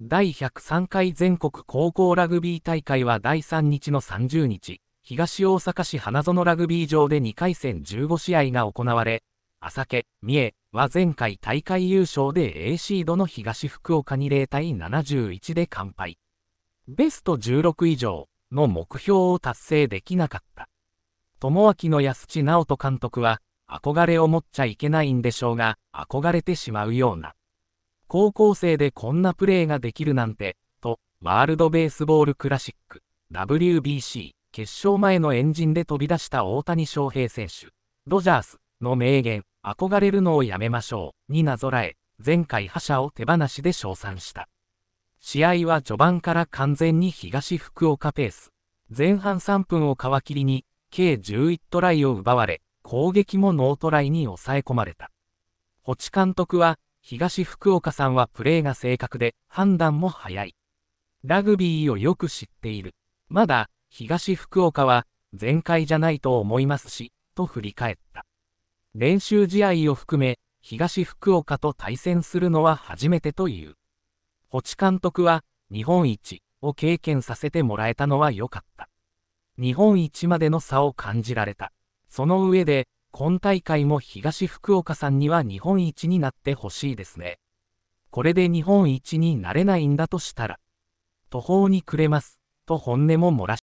第103回全国高校ラグビー大会は第3日の30日、東大阪市花園ラグビー場で2回戦15試合が行われ、朝家、三重は前回大会優勝で A シードの東福岡に0対71で完敗。ベスト16以上の目標を達成できなかった。友明の安地直人監督は、憧れを持っちゃいけないんでしょうが、憧れてしまうような。高校生でこんなプレーができるなんて、と、ワールドベースボールクラシック、WBC、決勝前の円陣で飛び出した大谷翔平選手、ドジャースの名言、憧れるのをやめましょう、になぞらえ、前回覇者を手放しで称賛した。試合は序盤から完全に東福岡ペース。前半3分を皮切りに、計11トライを奪われ、攻撃もノートライに抑え込まれた。ホチ監督は、東福岡さんはプレーが正確で判断も早い。ラグビーをよく知っている。まだ東福岡は全開じゃないと思いますし、と振り返った。練習試合を含め、東福岡と対戦するのは初めてという。ホチ監督は、日本一を経験させてもらえたのは良かった。日本一までの差を感じられた。その上で、今大会も東福岡さんには日本一になってほしいですね。これで日本一になれないんだとしたら、途方に暮れます、と本音も漏らし